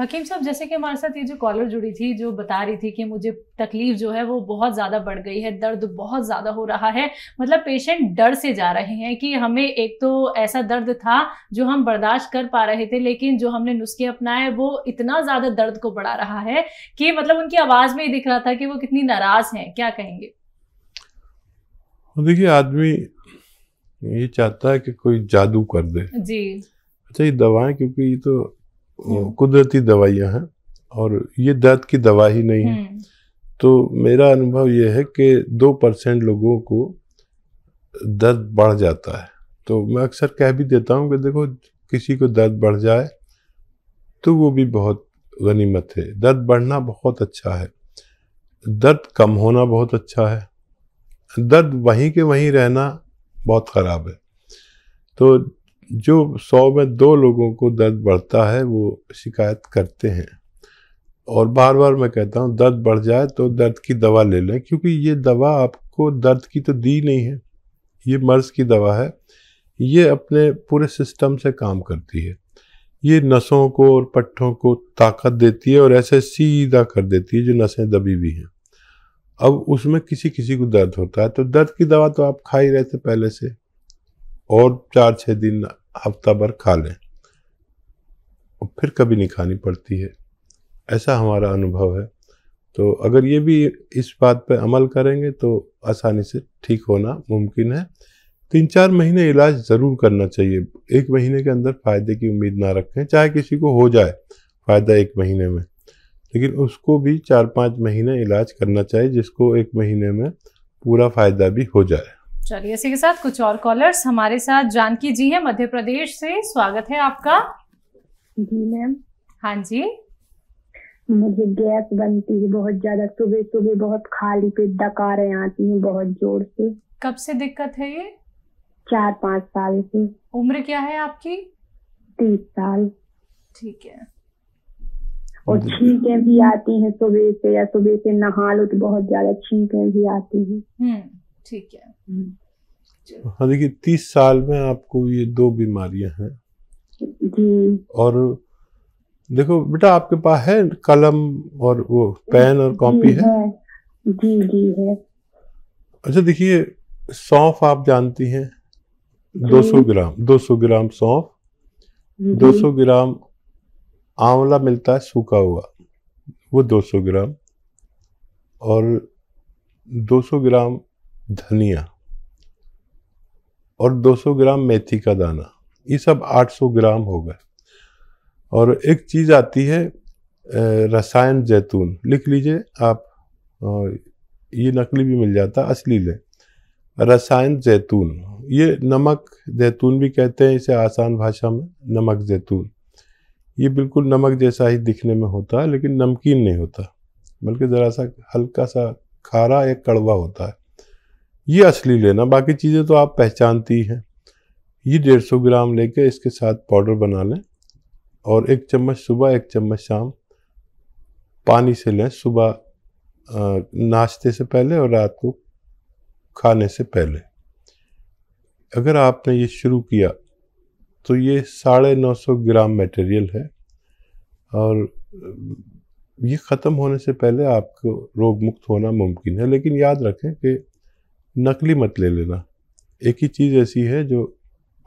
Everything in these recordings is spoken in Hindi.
हकीम साहब जैसे कि हमारे साथ ये जो कॉलर जुड़ी थी जो बता रही थी कि मुझे तकलीफ जो है वो बहुत ज़्यादा बढ़ गई है दर्द बहुत ज़्यादा हो रहा है मतलब पेशेंट डर से जा रहे हैं कि हमें एक तो ऐसा दर्द था जो हम बर्दाश्त कर पा रहे थे लेकिन जो हमने नुस्खे अपनाए वो इतना ज़्यादा दर्द को बढ़ा रहा है कि मतलब उनकी आवाज़ में ही दिख रहा था कि वो कितनी नाराज़ है क्या कहेंगे देखिए आदमी ये चाहता है कि कोई जादू कर दे जी अच्छा ये दवाएं क्योंकि ये तो कुदरती दवाइयाँ हैं और ये दर्द की दवा ही नहीं है hmm. तो मेरा अनुभव ये है कि दो परसेंट लोगों को दर्द बढ़ जाता है तो मैं अक्सर कह भी देता हूँ कि देखो किसी को दर्द बढ़ जाए तो वो भी बहुत गनीमत है दर्द बढ़ना बहुत अच्छा है दर्द कम होना बहुत अच्छा है दर्द वहीं के वहीं रहना बहुत ख़राब है तो जो सौ में दो लोगों को दर्द बढ़ता है वो शिकायत करते हैं और बार बार मैं कहता हूँ दर्द बढ़ जाए तो दर्द की दवा ले लें क्योंकि ये दवा आपको दर्द की तो दी नहीं है ये मर्ज़ की दवा है ये अपने पूरे सिस्टम से काम करती है ये नसों को और पट्ठों को ताकत देती है और ऐसे सीधा कर देती है जो नसें दबी हुई हैं अब उसमें किसी किसी को दर्द होता है तो दर्द की दवा तो आप खा ही रहे थे पहले से और चार छः दिन हफ्ता भर खा लें और फिर कभी नहीं खानी पड़ती है ऐसा हमारा अनुभव है तो अगर ये भी इस बात पर अमल करेंगे तो आसानी से ठीक होना मुमकिन है तीन चार महीने इलाज ज़रूर करना चाहिए एक महीने के अंदर फ़ायदे की उम्मीद ना रखें चाहे किसी को हो जाए फ़ायदा एक महीने में लेकिन उसको भी चार पाँच महीने इलाज करना चाहिए जिसको एक महीने में पूरा फ़ायदा भी हो जाए चलिए इसी के साथ कुछ और कॉलर्स हमारे साथ जानकी जी है मध्य प्रदेश से स्वागत है आपका जी मैम हाँ जी मुझे गैस बनती है बहुत ज्यादा सुबह सुबह बहुत खाली पेट डकारें आती हैं बहुत जोर से कब से दिक्कत है ये चार पाँच साल से उम्र क्या है आपकी तीस साल ठीक है और छींकें भी आती हैं सुबह से या सुबह से नहा लो तो बहुत ज्यादा छींकें भी आती हैं हम्म। ठीक है हम्म। हाँ देखिए तीस साल में आपको ये दो बीमारियां हैं और देखो बेटा आपके पास है कलम और वो पेन और कॉपी है जी जी है अच्छा देखिए सौंफ आप जानती हैं 200 ग्राम 200 ग्राम सौंफ 200 ग्राम आंवला मिलता है सूखा हुआ वो 200 ग्राम और 200 ग्राम धनिया और 200 ग्राम मेथी का दाना ये सब 800 ग्राम हो गए और एक चीज़ आती है रसायन जैतून लिख लीजिए आप ये नकली भी मिल जाता असली लें रसायन जैतून ये नमक जैतून भी कहते हैं इसे आसान भाषा में नमक जैतून ये बिल्कुल नमक जैसा ही दिखने में होता है लेकिन नमकीन नहीं होता बल्कि ज़रा सा हल्का सा खारा या कड़वा होता है ये असली लेना बाकी चीज़ें तो आप पहचानती हैं ये डेढ़ सौ ग्राम लेके इसके साथ पाउडर बना लें और एक चम्मच सुबह एक चम्मच शाम पानी से लें सुबह नाश्ते से पहले और रात को खाने से पहले अगर आपने ये शुरू किया तो ये साढ़े नौ सौ ग्राम मटेरियल है और ये ख़त्म होने से पहले आपको रोग मुक्त होना मुमकिन है लेकिन याद रखें कि नकली मत ले लेना एक ही चीज़ ऐसी है जो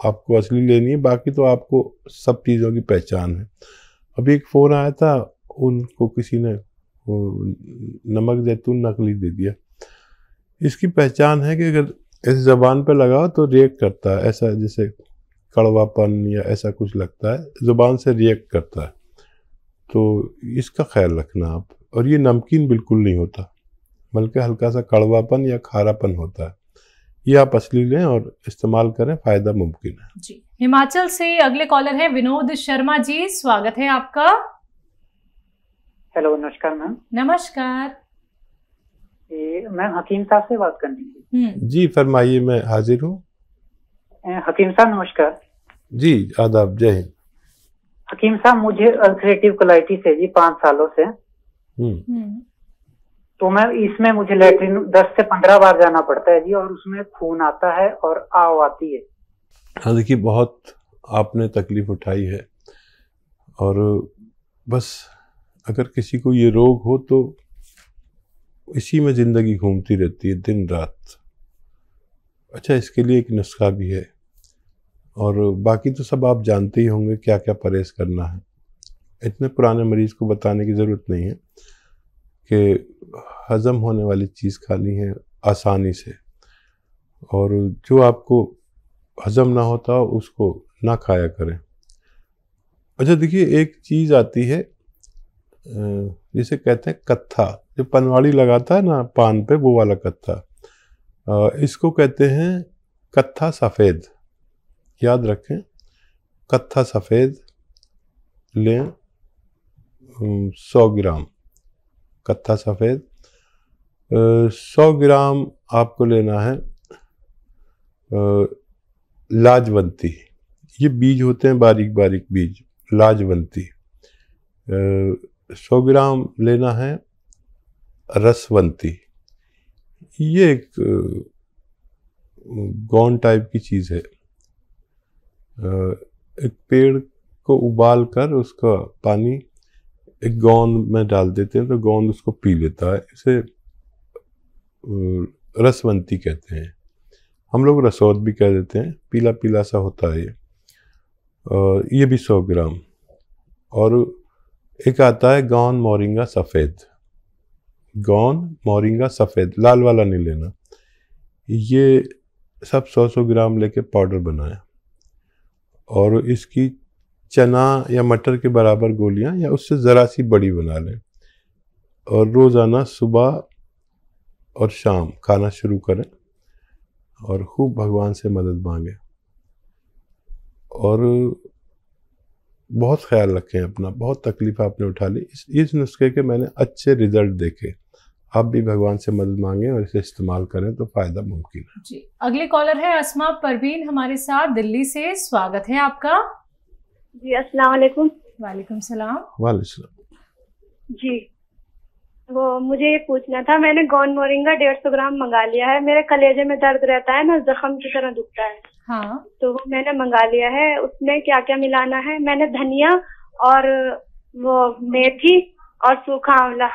आपको असली लेनी है बाकी तो आपको सब चीज़ों की पहचान है अभी एक फ़ोन आया था उनको किसी ने नमक जैतून नकली दे दिया इसकी पहचान है कि अगर इस ज़बान पर लगाओ तो रिएक्ट करता है ऐसा जैसे कड़वापन या ऐसा कुछ लगता है ज़ुबान से रिएक्ट करता है तो इसका ख्याल रखना आप और ये नमकीन बिल्कुल नहीं होता बल्कि हल्का सा कड़वापन या खारापन होता है ये आप असली लें और इस्तेमाल करें फायदा मुमकिन है जी हिमाचल से अगले कॉलर है विनोद शर्मा जी स्वागत है आपका हेलो नमस्कार मैम नमस्कार मैं हकीम साहब से बात करनी थी हम्म। जी फरमाइए मैं हाजिर हूँ हकीम साहब नमस्कार जी आदाब जय हिंद हकीम साहब मुझे अल्सरेटिव कोलाइटिस है जी पाँच सालों से हम्म। हम्म। तो मैम इसमें मुझे लेटरिन दस से पंद्रह बार जाना पड़ता है जी और उसमें खून आता है और आव आती है हाँ देखिए बहुत आपने तकलीफ उठाई है और बस अगर किसी को ये रोग हो तो इसी में ज़िंदगी घूमती रहती है दिन रात अच्छा इसके लिए एक नुस्खा भी है और बाकी तो सब आप जानते ही होंगे क्या क्या परहेज़ करना है इतने पुराने मरीज़ को बताने की ज़रूरत नहीं है कि हज़म होने वाली चीज़ खानी है आसानी से और जो आपको हज़म ना होता हो उसको ना खाया करें अच्छा देखिए एक चीज़ आती है जिसे कहते हैं कत्था जो पनवाड़ी लगाता है ना पान पे वो वाला कत्था इसको कहते हैं कत्था सफ़ेद याद रखें कत्था सफ़ेद लें सौ ग्राम कत्था सफ़ेद सौ ग्राम आपको लेना है लाजवंती ये बीज होते हैं बारीक बारीक बीज लाजवंती सौ ग्राम लेना है रसवंती ये एक गौन टाइप की चीज़ है एक पेड़ को उबाल कर उसका पानी एक गोंद में डाल देते हैं तो गोंद उसको पी लेता है इसे रसवंती कहते हैं हम लोग रसौत भी कह देते हैं पीला पीला सा होता है ये ये भी सौ ग्राम और एक आता है गौन मोरिंगा सफ़ेद गौन मोरिंगा सफ़ेद लाल वाला नहीं लेना ये सब सौ सौ ग्राम लेके पाउडर बनाया और इसकी चना या मटर के बराबर गोलियां या उससे ज़रा सी बड़ी बना लें और रोज़ाना सुबह और शाम खाना शुरू करें और खूब भगवान से मदद मांगें और बहुत ख्याल रखें अपना बहुत तकलीफ़ आपने उठा ली इस इस नुस्खे के मैंने अच्छे रिजल्ट देखे आप भी भगवान से मदद मांगे और इसे इस्तेमाल करें तो फायदा मुमकिन है जी अगले कॉलर है असमा परवीन हमारे साथ दिल्ली से स्वागत है आपका जी अस्सलाम वालेकुम वालेकुम सलाम वालेकुम जी वो मुझे ये पूछना था मैंने गॉन मोरिंगा डेढ़ सौ ग्राम मंगा लिया है मेरे कलेजे में दर्द रहता है ना जख्म की तरह दुखता है हाँ तो वो मैंने मंगा लिया है उसमें क्या क्या मिलाना है मैंने धनिया और वो मेथी और सूखा आंवला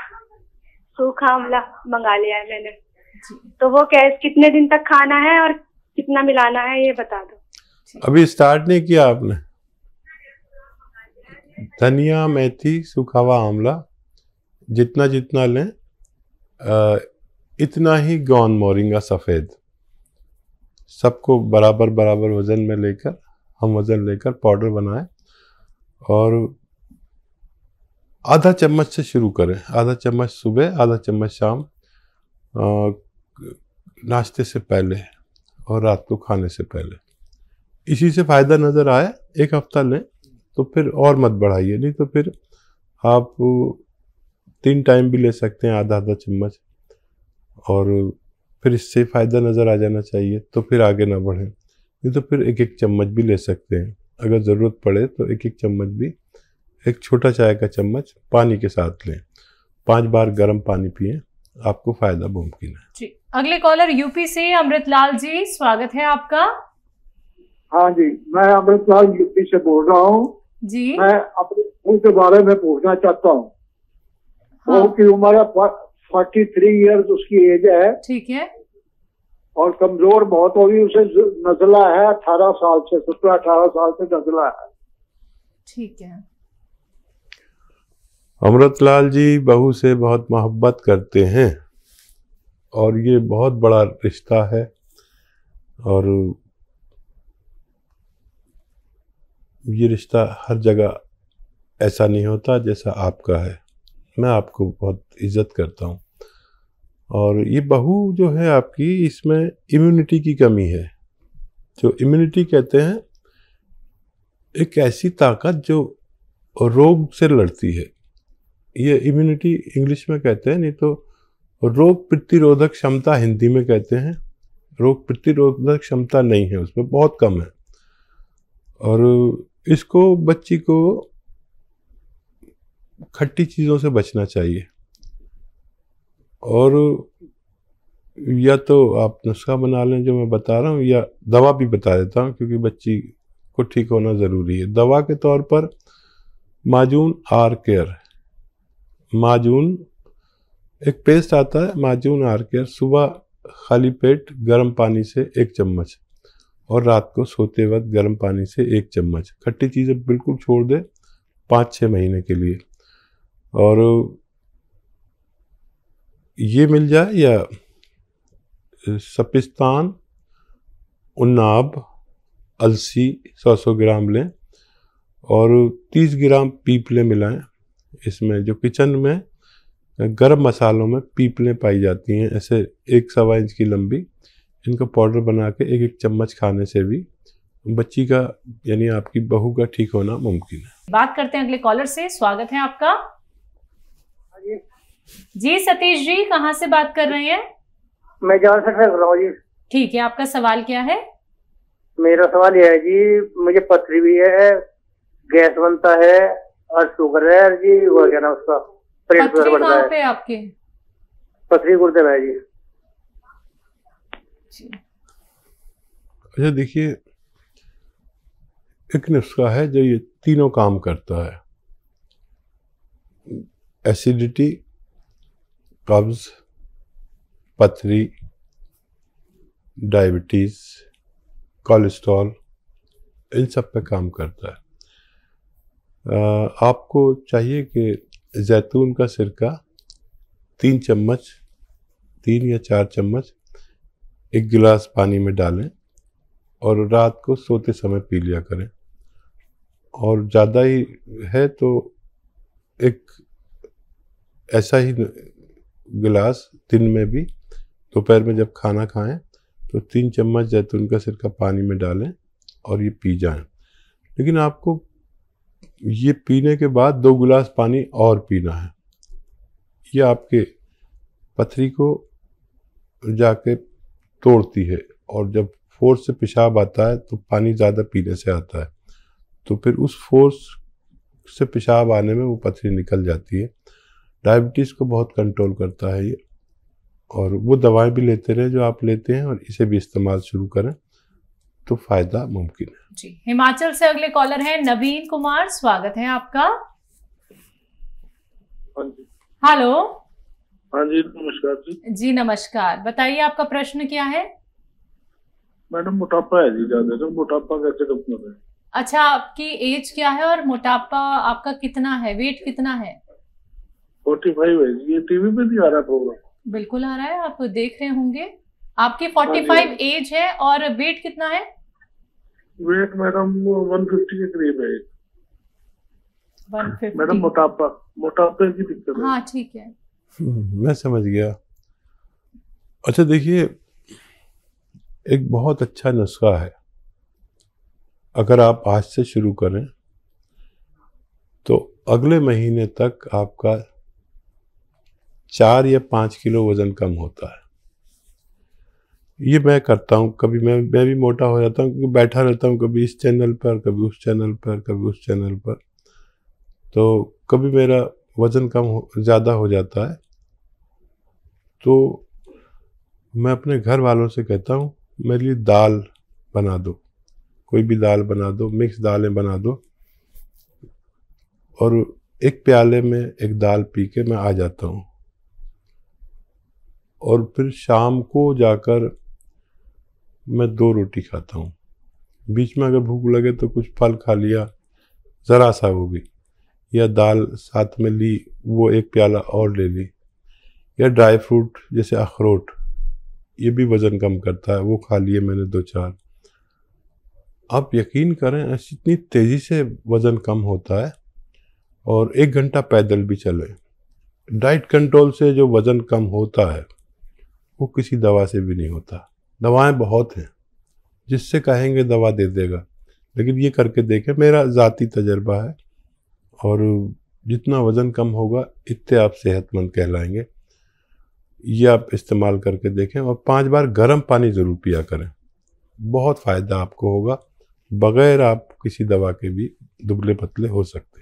सूखा आंवला मंगा लिया है मैंने तो वो कैसे कितने दिन तक खाना है और कितना मिलाना है ये बता दो अभी स्टार्ट नहीं किया आपने धनिया मेथी सूखा हुआ आंवला जितना जितना लें आ, इतना ही गौन मोरिंगा सफ़ेद सबको बराबर बराबर वज़न में लेकर हम वज़न लेकर पाउडर बनाएं और आधा चम्मच से शुरू करें आधा चम्मच सुबह आधा चम्मच शाम नाश्ते से पहले और रात को खाने से पहले इसी से फ़ायदा नज़र आए एक हफ़्ता लें तो फिर और मत बढ़ाइए नहीं तो फिर आप तीन टाइम भी ले सकते हैं आधा आधा चम्मच और फिर इससे फ़ायदा नज़र आ जाना चाहिए तो फिर आगे ना बढ़ें नहीं तो फिर एक एक चम्मच भी ले सकते हैं अगर ज़रूरत पड़े तो एक एक चम्मच भी एक छोटा चाय का चम्मच पानी के साथ लें पांच बार गर्म पानी पिए आपको फ़ायदा मुमकिन है जी अगले कॉलर यूपी से अमृतलाल जी स्वागत है आपका हाँ जी मैं अमृतलाल यूपी से बोल रहा हूँ जी मैं अपने स्कूल के बारे में पूछना चाहता हूँ हाँ। वो की उम्र फोर्टी थ्री ईयर्स उसकी एज है ठीक है और कमजोर बहुत होगी उसे नजला है अठारह साल से सत्रह अठारह साल से नजला है ठीक है अमृतलाल जी बहू से बहुत मोहब्बत करते हैं और ये बहुत बड़ा रिश्ता है और ये रिश्ता हर जगह ऐसा नहीं होता जैसा आपका है मैं आपको बहुत इज्जत करता हूँ और ये बहू जो है आपकी इसमें इम्यूनिटी की कमी है जो इम्यूनिटी कहते हैं एक ऐसी ताकत जो रोग से लड़ती है ये इम्यूनिटी इंग्लिश में कहते हैं नहीं तो रोग प्रतिरोधक क्षमता हिंदी में कहते हैं रोग प्रतिरोधक क्षमता नहीं है उसमें बहुत कम है और इसको बच्ची को खट्टी चीज़ों से बचना चाहिए और या तो आप नुस्खा बना लें जो मैं बता रहा हूँ या दवा भी बता देता हूँ क्योंकि बच्ची को ठीक होना ज़रूरी है दवा के तौर पर माजून आर केयर माजून एक पेस्ट आता है माजून आर केयर सुबह खाली पेट गर्म पानी से एक चम्मच और रात को सोते वक्त गर्म पानी से एक चम्मच खट्टी चीज़ें बिल्कुल छोड़ दें पाँच छः महीने के लिए और ये मिल जाए या सपिस्तान उन्नाब अलसी सौ सौ ग्राम लें और तीस ग्राम पीपले मिलाएं इसमें जो किचन में गर्म मसालों में पीपलें पाई जाती हैं ऐसे एक सवा इंच की लंबी इनको पाउडर बना के एक एक चम्मच खाने से भी बच्ची का यानी आपकी बहू का ठीक होना मुमकिन है बात करते हैं अगले कॉलर से स्वागत है आपका जी सतीश जी कहाँ से बात कर रहे हैं मैं जौनसर से बोल रहा हूँ जी ठीक है आपका सवाल क्या है मेरा सवाल यह है जी मुझे पथरी भी है गैस बनता है और शुगर है जी वो क्या ना उसका प्रेशर बढ़ता है आपके पथरी गुर्दे में जी अच्छा देखिए एक नुस्खा है जो ये तीनों काम करता है एसिडिटी कब्ज पथरी डायबिटीज़ कोलेस्ट्रॉल इन सब पे काम करता है आपको चाहिए कि जैतून का सिरका तीन चम्मच तीन या चार चम्मच एक गिलास पानी में डालें और रात को सोते समय पी लिया करें और ज़्यादा ही है तो एक ऐसा ही गिलास दिन में भी दोपहर में जब खाना खाएं तो तीन चम्मच जैतून का सिरका पानी में डालें और ये पी जाएं लेकिन आपको ये पीने के बाद दो गिलास पानी और पीना है ये आपके पथरी को जाके तोड़ती है और जब फोर्स से पेशाब आता है तो पानी ज़्यादा पीने से आता है तो फिर उस फोर्स से पेशाब आने में वो पथरी निकल जाती है डायबिटीज़ को बहुत कंट्रोल करता है ये और वो दवाएं भी लेते रहे जो आप लेते हैं और इसे भी इस्तेमाल शुरू करें तो फायदा मुमकिन है जी हिमाचल से अगले कॉलर हैं नवीन कुमार स्वागत है आपका हेलो हाँ हाँ जी नमस्कार जी जी नमस्कार बताइए आपका प्रश्न क्या है मैडम मोटापा है जी ज्यादा तो मोटापा कैसे कम रहे अच्छा आपकी एज क्या है और मोटापा आपका कितना है वेट कितना है फोर्टी फाइव है ये टीवी पे भी आ रहा प्रोग्राम बिल्कुल आ रहा है आप देख रहे होंगे आपकी हाँ फोर्टी फाइव एज है और वेट कितना है वेट मैडम वन फिफ्टी के करीब है मैडम मोटापा मोटापे की दिक्कत हाँ ठीक है हम्म, मैं समझ गया अच्छा देखिए एक बहुत अच्छा नुस्खा है अगर आप आज से शुरू करें तो अगले महीने तक आपका चार या पाँच किलो वज़न कम होता है ये मैं करता हूँ कभी मैं मैं भी मोटा हो जाता हूँ क्योंकि बैठा रहता हूँ कभी इस चैनल पर कभी उस चैनल पर कभी उस चैनल पर तो कभी मेरा वज़न कम हो ज़्यादा हो जाता है तो मैं अपने घर वालों से कहता हूँ मेरे लिए दाल बना दो कोई भी दाल बना दो मिक्स दालें बना दो और एक प्याले में एक दाल पी के मैं आ जाता हूँ और फिर शाम को जाकर मैं दो रोटी खाता हूँ बीच में अगर भूख लगे तो कुछ फल खा लिया ज़रा सा वो भी या दाल साथ में ली वो एक प्याला और ले ली या ड्राई फ्रूट जैसे अखरोट ये भी वज़न कम करता है वो खा लिए मैंने दो चार आप यकीन करें ऐसी इतनी तेज़ी से वज़न कम होता है और एक घंटा पैदल भी चलें डाइट कंट्रोल से जो वज़न कम होता है वो किसी दवा से भी नहीं होता दवाएं बहुत हैं जिससे कहेंगे दवा दे देगा लेकिन ये करके देखें मेरा ज़ाती तजर्बा है और जितना वज़न कम होगा इतने आप सेहतमंद कहलाएंगे ये आप इस्तेमाल करके देखें और पांच बार गर्म पानी ज़रूर पिया करें बहुत फ़ायदा आपको होगा बग़ैर आप किसी दवा के भी दुबले पतले हो सकते हैं